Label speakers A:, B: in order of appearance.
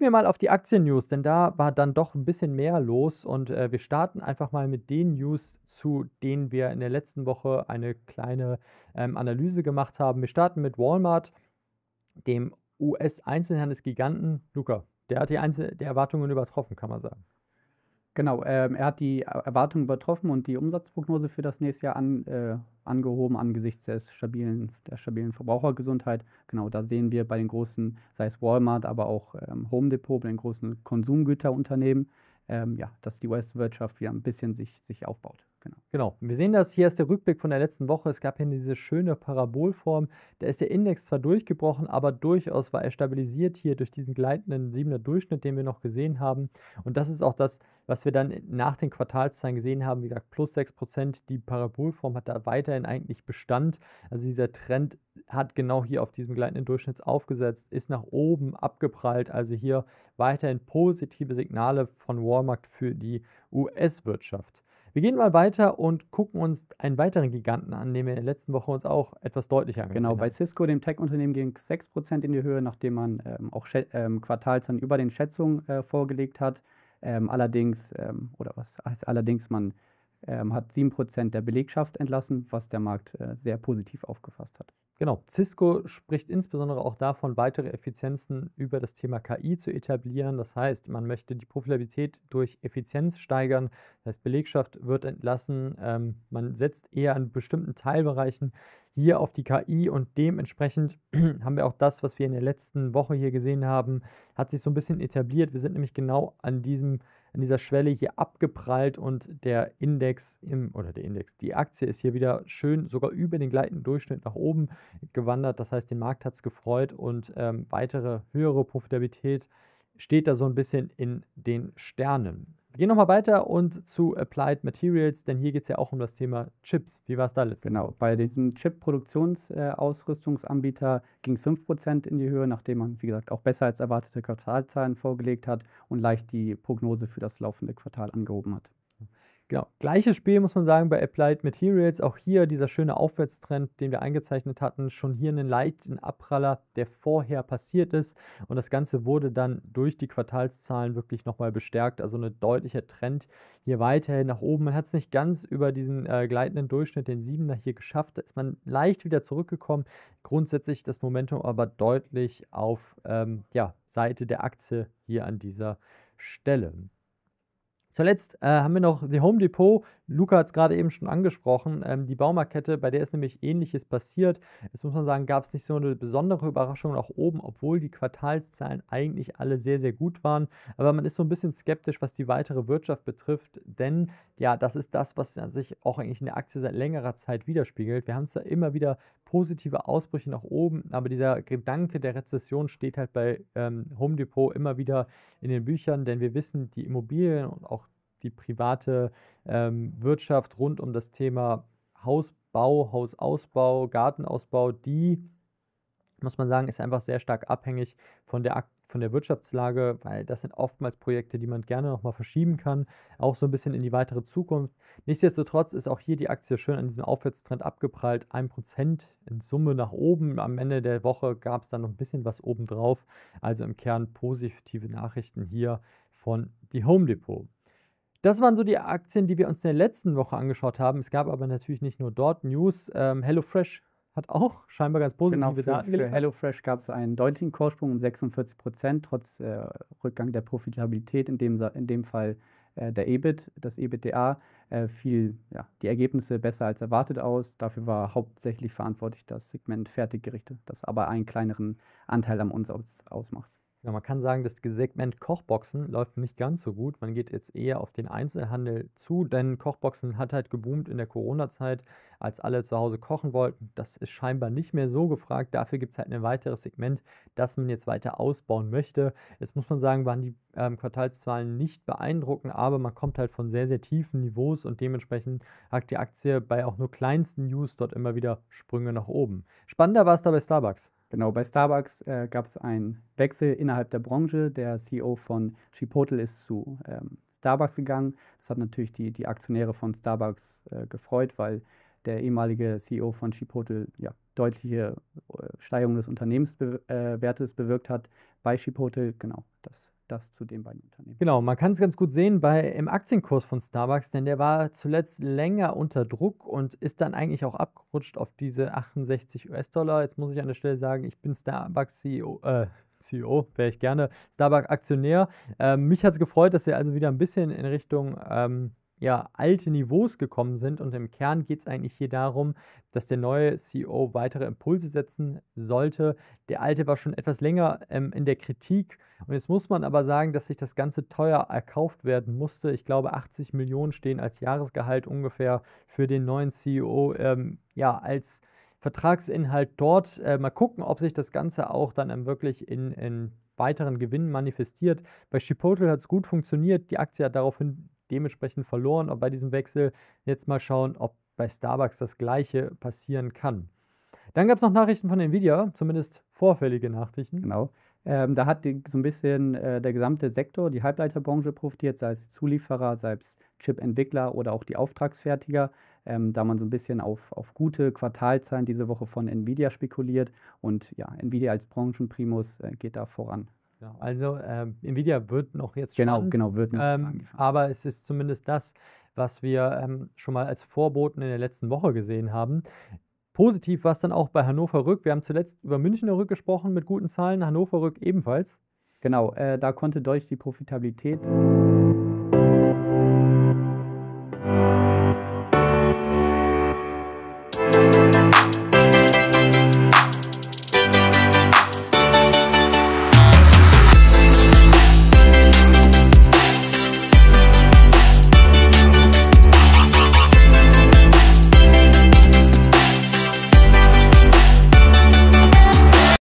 A: blicken wir mal auf die Aktien-News, denn da war dann doch ein bisschen mehr los und äh, wir starten einfach mal mit den News, zu denen wir in der letzten Woche eine kleine ähm, Analyse gemacht haben. Wir starten mit Walmart, dem US-Einzelhandelsgiganten. Luca, der hat die, Einzel die Erwartungen übertroffen, kann man sagen. Genau, ähm, er hat die Erwartungen übertroffen und die Umsatzprognose für das nächste Jahr an, äh, angehoben angesichts des stabilen, der stabilen Verbrauchergesundheit. Genau, da sehen wir bei den großen, sei es Walmart, aber auch ähm, Home Depot, bei den großen Konsumgüterunternehmen, ähm, ja, dass die US-Wirtschaft wieder ein bisschen sich, sich aufbaut. Genau. genau. Wir sehen das, hier ist der Rückblick von der letzten Woche. Es gab hier diese schöne Parabolform. Da ist der Index zwar durchgebrochen, aber durchaus war er stabilisiert hier durch diesen gleitenden 7er Durchschnitt, den wir noch gesehen haben. Und das ist auch das, was wir dann nach den Quartalszahlen gesehen haben. Wie gesagt, plus 6%. Die Parabolform hat da weiterhin eigentlich Bestand. Also dieser Trend hat genau hier auf diesem gleitenden Durchschnitt aufgesetzt, ist nach oben abgeprallt. Also hier weiterhin positive Signale von Walmart für die US-Wirtschaft. Wir gehen mal weiter und gucken uns einen weiteren Giganten an, den wir in der letzten Woche uns auch etwas deutlicher angesehen haben. Genau, bei Cisco, dem Tech-Unternehmen, ging es 6% in die Höhe, nachdem man ähm, auch ähm, dann über den Schätzungen äh, vorgelegt hat. Ähm, allerdings, ähm, oder was heißt allerdings, man ähm, hat 7% der Belegschaft entlassen, was der Markt äh, sehr positiv aufgefasst hat. Genau, Cisco spricht insbesondere auch davon, weitere Effizienzen über das Thema KI zu etablieren. Das heißt, man möchte die Profitabilität durch Effizienz steigern. Das heißt, Belegschaft wird entlassen. Ähm, man setzt eher an bestimmten Teilbereichen hier auf die KI und dementsprechend haben wir auch das, was wir in der letzten Woche hier gesehen haben, hat sich so ein bisschen etabliert. Wir sind nämlich genau an diesem Punkt an dieser Schwelle hier abgeprallt und der Index im, oder der Index, die Aktie ist hier wieder schön sogar über den gleitenden Durchschnitt nach oben gewandert. Das heißt, den Markt hat es gefreut und ähm, weitere höhere Profitabilität steht da so ein bisschen in den Sternen gehen nochmal weiter und zu Applied Materials, denn hier geht es ja auch um das Thema Chips. Wie war es da letztes Genau, bei diesem Chip-Produktionsausrüstungsanbieter äh, ging es 5% in die Höhe, nachdem man, wie gesagt, auch besser als erwartete Quartalzahlen vorgelegt hat und leicht die Prognose für das laufende Quartal angehoben hat. Genau, gleiches Spiel muss man sagen bei Applied Materials. Auch hier dieser schöne Aufwärtstrend, den wir eingezeichnet hatten, schon hier einen leichten Abpraller, der vorher passiert ist. Und das Ganze wurde dann durch die Quartalszahlen wirklich nochmal bestärkt. Also ein deutlicher Trend hier weiterhin nach oben. Man hat es nicht ganz über diesen äh, gleitenden Durchschnitt, den 7er hier geschafft. Da ist man leicht wieder zurückgekommen. Grundsätzlich das Momentum aber deutlich auf ähm, ja, Seite der Aktie hier an dieser Stelle. Zuletzt äh, haben wir noch The Home Depot Luca hat es gerade eben schon angesprochen, ähm, die Baumarkette, bei der ist nämlich ähnliches passiert. Jetzt muss man sagen, gab es nicht so eine besondere Überraschung nach oben, obwohl die Quartalszahlen eigentlich alle sehr, sehr gut waren. Aber man ist so ein bisschen skeptisch, was die weitere Wirtschaft betrifft, denn ja, das ist das, was sich auch eigentlich in der Aktie seit längerer Zeit widerspiegelt. Wir haben zwar immer wieder positive Ausbrüche nach oben, aber dieser Gedanke der Rezession steht halt bei ähm, Home Depot immer wieder in den Büchern, denn wir wissen, die Immobilien und auch die die private ähm, Wirtschaft rund um das Thema Hausbau, Hausausbau, Gartenausbau, die, muss man sagen, ist einfach sehr stark abhängig von der, von der Wirtschaftslage, weil das sind oftmals Projekte, die man gerne nochmal verschieben kann, auch so ein bisschen in die weitere Zukunft. Nichtsdestotrotz ist auch hier die Aktie schön an diesem Aufwärtstrend abgeprallt, 1% in Summe nach oben. Am Ende der Woche gab es dann noch ein bisschen was obendrauf, also im Kern positive Nachrichten hier von die Home Depot. Das waren so die Aktien, die wir uns in der letzten Woche angeschaut haben. Es gab aber natürlich nicht nur dort News. Ähm, HelloFresh hat auch scheinbar ganz genau, positive genau, für, Daten Für HelloFresh gab es einen deutlichen Kursprung um 46 Prozent, trotz äh, Rückgang der Profitabilität, in dem, in dem Fall äh, der EBIT, das EBITDA, äh, fiel ja, die Ergebnisse besser als erwartet aus. Dafür war hauptsächlich verantwortlich das Segment Fertiggerichte, das aber einen kleineren Anteil am Umsatz ausmacht. Ja, genau, man kann sagen, das Segment Kochboxen läuft nicht ganz so gut. Man geht jetzt eher auf den Einzelhandel zu, denn Kochboxen hat halt geboomt in der Corona-Zeit, als alle zu Hause kochen wollten. Das ist scheinbar nicht mehr so gefragt. Dafür gibt es halt ein weiteres Segment, das man jetzt weiter ausbauen möchte. Jetzt muss man sagen, waren die ähm, Quartalszahlen nicht beeindrucken, aber man kommt halt von sehr, sehr tiefen Niveaus und dementsprechend hat die Aktie bei auch nur kleinsten News dort immer wieder Sprünge nach oben. Spannender war es da bei Starbucks. Genau, bei Starbucks äh, gab es einen Wechsel innerhalb der Branche. Der CEO von Chipotle ist zu ähm, Starbucks gegangen. Das hat natürlich die, die Aktionäre von Starbucks äh, gefreut, weil der ehemalige CEO von Chipotle ja, deutliche äh, Steigerung des Unternehmenswertes äh, bewirkt hat bei Chipotle. Genau, das das zu den beiden Unternehmen. Genau, man kann es ganz gut sehen bei, im Aktienkurs von Starbucks, denn der war zuletzt länger unter Druck und ist dann eigentlich auch abgerutscht auf diese 68 US-Dollar. Jetzt muss ich an der Stelle sagen, ich bin Starbucks-CEO, äh, CEO wäre ich gerne, Starbucks-Aktionär. Ähm, mich hat es gefreut, dass er also wieder ein bisschen in Richtung ähm, ja, alte Niveaus gekommen sind. Und im Kern geht es eigentlich hier darum, dass der neue CEO weitere Impulse setzen sollte. Der alte war schon etwas länger ähm, in der Kritik. Und jetzt muss man aber sagen, dass sich das Ganze teuer erkauft werden musste. Ich glaube, 80 Millionen stehen als Jahresgehalt ungefähr für den neuen CEO ähm, ja, als Vertragsinhalt dort. Äh, mal gucken, ob sich das Ganze auch dann ähm, wirklich in, in weiteren Gewinnen manifestiert. Bei Chipotle hat es gut funktioniert. Die Aktie hat daraufhin dementsprechend verloren. Ob bei diesem Wechsel jetzt mal schauen, ob bei Starbucks das gleiche passieren kann. Dann gab es noch Nachrichten von Nvidia, zumindest vorfällige Nachrichten. Genau. Ähm, da hat die, so ein bisschen äh, der gesamte Sektor, die Halbleiterbranche profitiert, sei es Zulieferer, sei es Chip-Entwickler oder auch die Auftragsfertiger, ähm, da man so ein bisschen auf, auf gute Quartalzahlen diese Woche von Nvidia spekuliert. Und ja, Nvidia als Branchenprimus äh, geht da voran. Ja. Also ähm, Nvidia wird noch jetzt genau, spannend, genau wird noch ähm, aber es ist zumindest das, was wir ähm, schon mal als Vorboten in der letzten Woche gesehen haben. Positiv war es dann auch bei Hannover Rück. Wir haben zuletzt über Münchner Rück gesprochen mit guten Zahlen, Hannover Rück ebenfalls. Genau, äh, da konnte durch die Profitabilität.